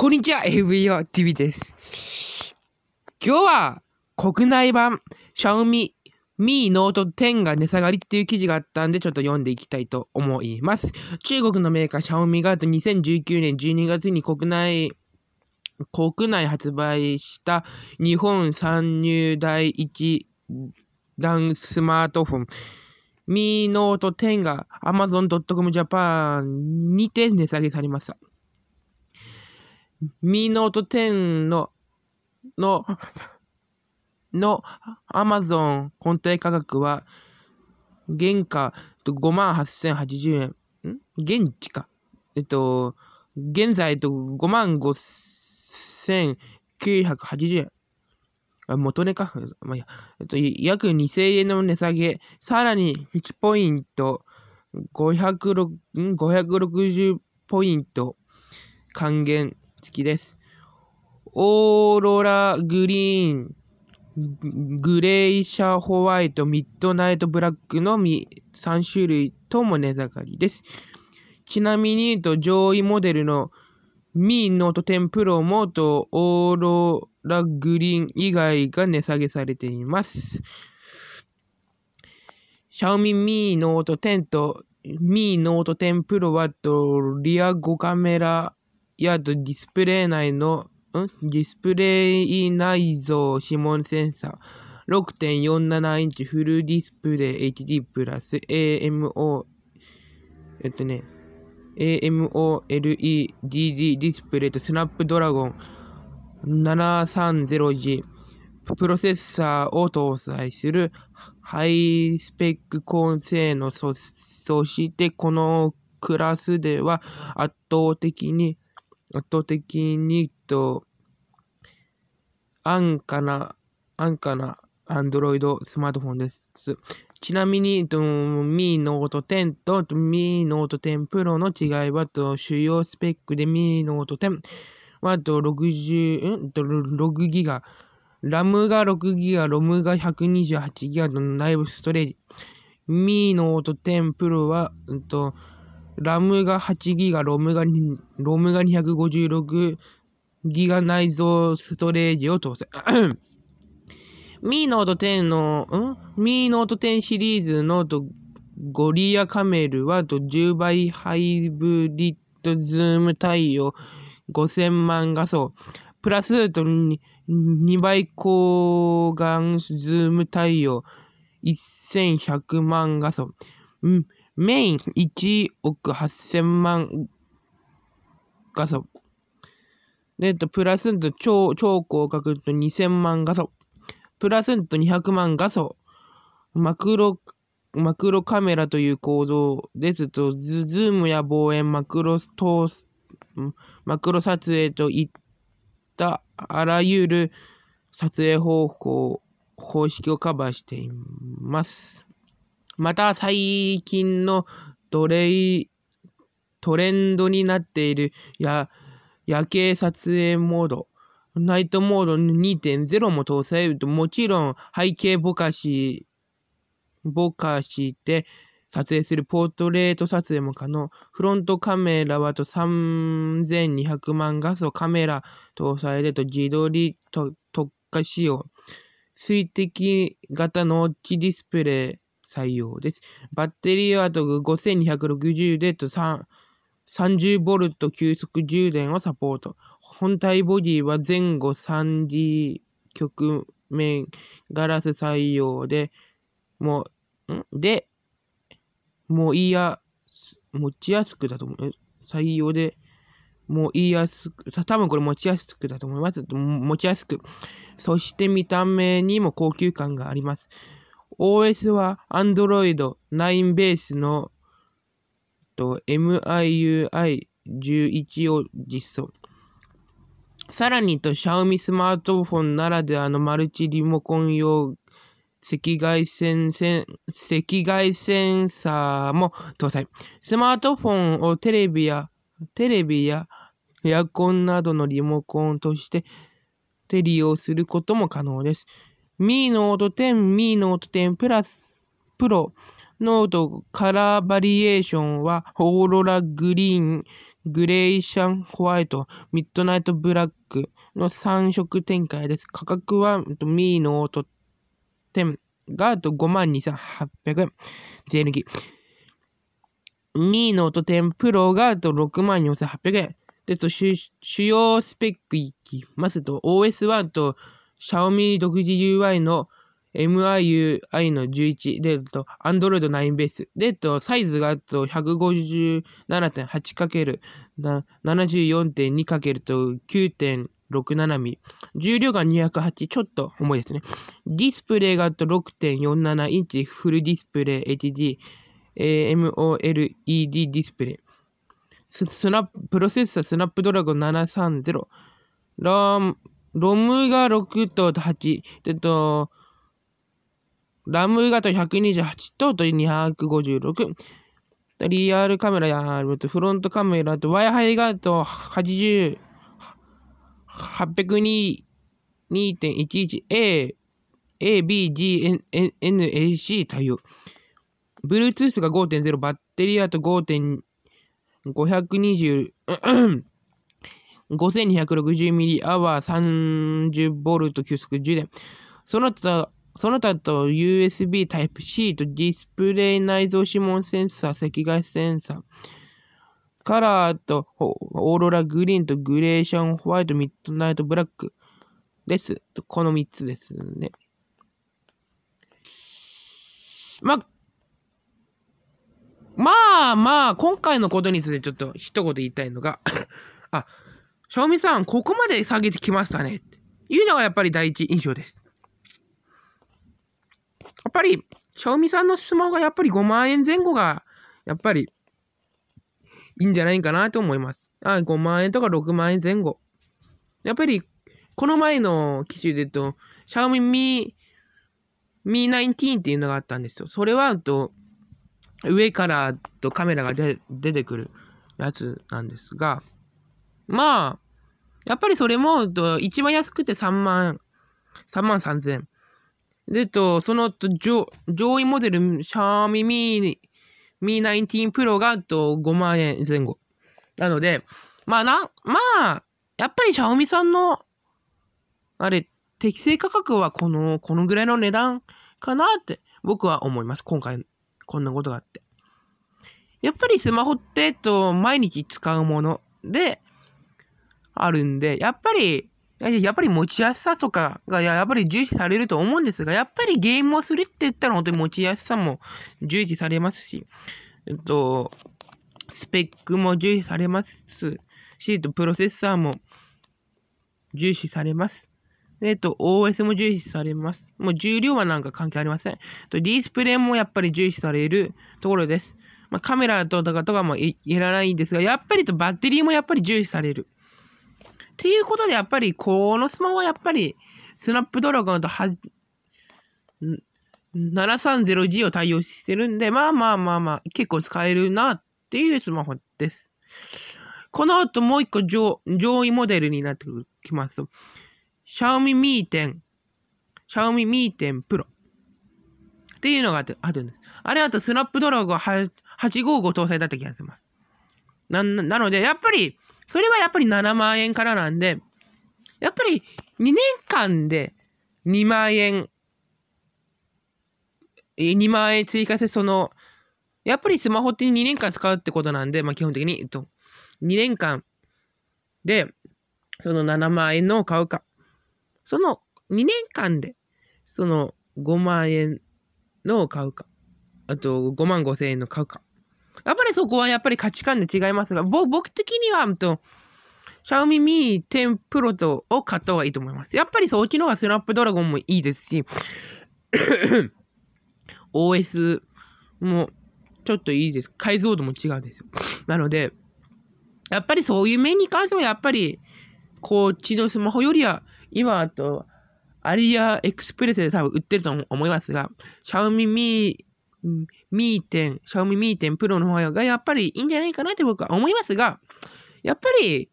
こんにちは、FBOTV です。今日は国内版 Xiaomi Mi Note 10が値下がりっていう記事があったんで、ちょっと読んでいきたいと思います。中国のメーカー Xiaomi が2019年12月に国内国内発売した日本参入第一弾スマートフォン Mi Note 10が Amazon.com Japan にて値下げされました。ミノート10の、の、のアマゾン本体価格は、原価5万8080円。ん現地か。えっと、現在と5万5980円。あ元値か。まあ、いや、えっと、約2000円の値下げ。さらに1ポイント560ポイント還元。月です。オーロラグリーン、グレイシャホワイト、ミッドナイトブラックの3種類とも値下がりです。ちなみに、と上位モデルのミーノート10プロもとオーロラグリーン以外が値下げされています。シャオミミーノート10とミーノート10プロはとリア5カメラやとディスプレイ内の、んディスプレイ内蔵指紋センサー。6.47インチフルディスプレイ HD プラス AMO、えっとね、AMOLEDD ディスプレイとスナップドラゴン 730G プロセッサーを搭載するハイスペック高性能そそしてこのクラスでは圧倒的に圧倒的にと、安価な、安価なアンドロイドスマートフォンです。ちなみに、と、Mi Note 10と Mi Note 10 Pro の違いは、と、主要スペックで Mi Note 10は、と、60、んと、6ギガ。ラムが6ギガ、ロムが128ギガの内部ストレージ。Mi Note 10 Pro は、と、ラムが8ギガ、ロムがロムが256ギガ内蔵ストレージを搭載。ミーノート10の、んミーノート10シリーズのとゴリアカメルはと10倍ハイブリッドズーム対応5000万画素。プラスと 2, 2倍光眼ズーム対応1100万画素。うん、メイン1億8000万画素。で、えっと、プラスンと超、超広角と2000万画素。プラスンと200万画素。マクロ、マクロカメラという構造ですと、ズズームや望遠、マクロトース、マクロ撮影といったあらゆる撮影方法、方式をカバーしています。また最近の奴隷、トレンドになっているや夜景撮影モード、ナイトモード2.0も搭載。もちろん背景ぼかし、ぼかして撮影するポートレート撮影も可能。フロントカメラはと3200万画素カメラ搭載でと自撮りと特化仕様。水滴型ノッチディスプレイ。採用です。バッテリーは5260でと30ボルト急速充電をサポート。本体ボディは前後 3D 曲面ガラス採用で、もう、んで、もういいや、持ちやすくだと思う。採用で、もう言いやすく、多分これ持ちやすくだと思います。持ちやすく。そして見た目にも高級感があります。OS は Android 9ベースの MIUI11 を実装。さらにと、Xiaomi スマートフォンならではのマルチリモコン用赤外線セ赤外センサーも搭載。スマートフォンをテレビや、テレビやエアコンなどのリモコンとして利用することも可能です。ミーノート10、ミーノート10プラス、プロ、ノートカラーバリエーションは、オーロラグリーン、グレーシャンホワイト、ミッドナイトブラックの3色展開です。価格は、ミーノート10が52,800円。税抜き。ミーノート10プロが64,800円。で、と主、主要スペックいきますと、OS 1と、Xiaomi 独自 UI の MIUI の11で、と、Android 9ベース。で、と、サイズが、と、157.8×74.2× と、9.67ミリ。重量が208、ちょっと重いですね。ディスプレイが、と、6.47インチ、フルディスプレイ HD、AMOLED ディスプレイ。スナップ、プロセッサー、スナップドラゴン730。ラーロムが6と8、えっと、ラムがと128と、と256。リアルカメラや、フロントカメラと、Wi-Fi がと80、802.11、A、A、B、G、N、N、N、A、C 対応。Bluetooth が5.0、バッテリーあと5.520、5260mAh30V 急速充電。その他、その他と USB Type-C とディスプレイ内蔵指紋センサー、赤外センサー、カラーとオーロラグリーンとグレーションホワイト、ミッドナイトブラックです。この3つですね。ま、まあまあ、今回のことについてちょっと一言言いたいのがあ、シャオミさん、ここまで下げてきましたね。っていうのがやっぱり第一印象です。やっぱり、シャオミさんのスマホがやっぱり5万円前後が、やっぱり、いいんじゃないかなと思います。あ5万円とか6万円前後。やっぱり、この前の機種で言うと、シャオミミ、ミ19っていうのがあったんですよ。それは、と、上からとカメラが出てくるやつなんですが、まあ、やっぱりそれも、と一番安くて3万、3万3000円。で、と、その上上位モデル、シャーミミミ19 Pro がと5万円前後。なので、まあな、まあ、やっぱりシャオミさんの、あれ、適正価格はこの、このぐらいの値段かなって僕は思います。今回、こんなことがあって。やっぱりスマホって、と、毎日使うもので、あるんで、やっぱり、やっぱり持ちやすさとかがやっぱり重視されると思うんですが、やっぱりゲームをするって言ったら本当に持ちやすさも重視されますし、えっと、スペックも重視されますし、プロセッサーも重視されます。えっと、OS も重視されます。もう重量はなんか関係ありません。とディスプレイもやっぱり重視されるところです。まあ、カメラとかとかもいらないんですが、やっぱりとバッテリーもやっぱり重視される。っていうことで、やっぱり、このスマホはやっぱり、スナップドラゴンとは、730G を対応してるんで、まあまあまあまあ、結構使えるなっていうスマホです。この後もう一個上上位モデルになってきます。Xiaomi Mi 10、Xiaomi Mi 0 Pro っていうのがあるんです。あれあとスナップドラゴン855搭載だった気がします。な、なので、やっぱり、それはやっぱり7万円からなんで、やっぱり2年間で2万円、2万円追加して、その、やっぱりスマホって2年間使うってことなんで、まあ基本的に、えっと、2年間で、その7万円のを買うか、その2年間で、その5万円のを買うか、あと5万5千円の買うか、やっぱりそこはやっぱり価値観で違いますが、僕的には、と、シャオミミ10プロとを買った方がいいと思います。やっぱりそっちの方がスナップドラゴンもいいですし OS もちょっといいです。解像度も違うんですよ。なので、やっぱりそういう面に関しては、やっぱり、こっちのスマホよりは、今、あと、アリアエクスプレスで多分売ってると思いますが、シャオミミミーテン、シャオミミーテンプロの方がやっぱりいいんじゃないかなって僕は思いますが、やっぱり、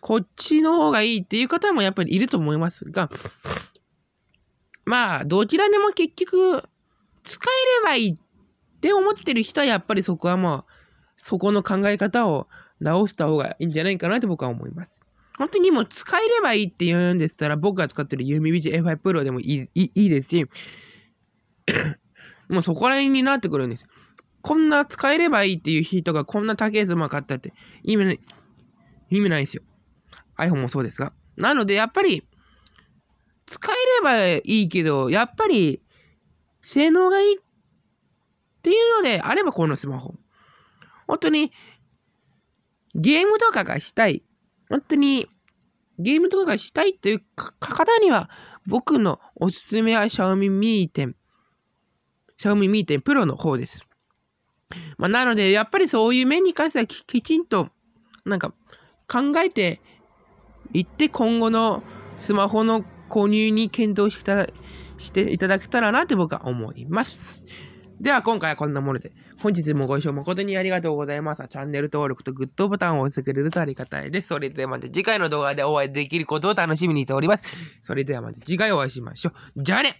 こっちの方がいいっていう方もやっぱりいると思いますが、まあ、どちらでも結局、使えればいいって思ってる人はやっぱりそこはもう、そこの考え方を直した方がいいんじゃないかなって僕は思います。本当にもう使えればいいって言うんでしたら、僕が使ってる UMBG A5 Pro でもいいいいですし、もうそこら辺になってくるんです。こんな使えればいいっていう人がこんな高いスマ買ったって意味ない、意味ないですよ。iPhone もそうですが。なので、やっぱり、使えればいいけど、やっぱり、性能がいいっていうのであれば、このスマホ。本当に、ゲームとかがしたい。本当に、ゲームとかがしたいという方には、僕のおすすめは Xiaomi Mi 10。Xiaomi m 0 Pro の方です。まあ、なので、やっぱりそういう面に関してはききちんと、なんか、考えていって、今後のスマホの購入に検討したしていただけたらなって僕は思います。では今回はこんなもので、本日もご視聴誠にありがとうございました。チャンネル登録とグッドボタンを押してくれるとありがたいです。それではまた次回の動画でお会いできることを楽しみにしております。それではまた次回お会いしましょう。じゃあね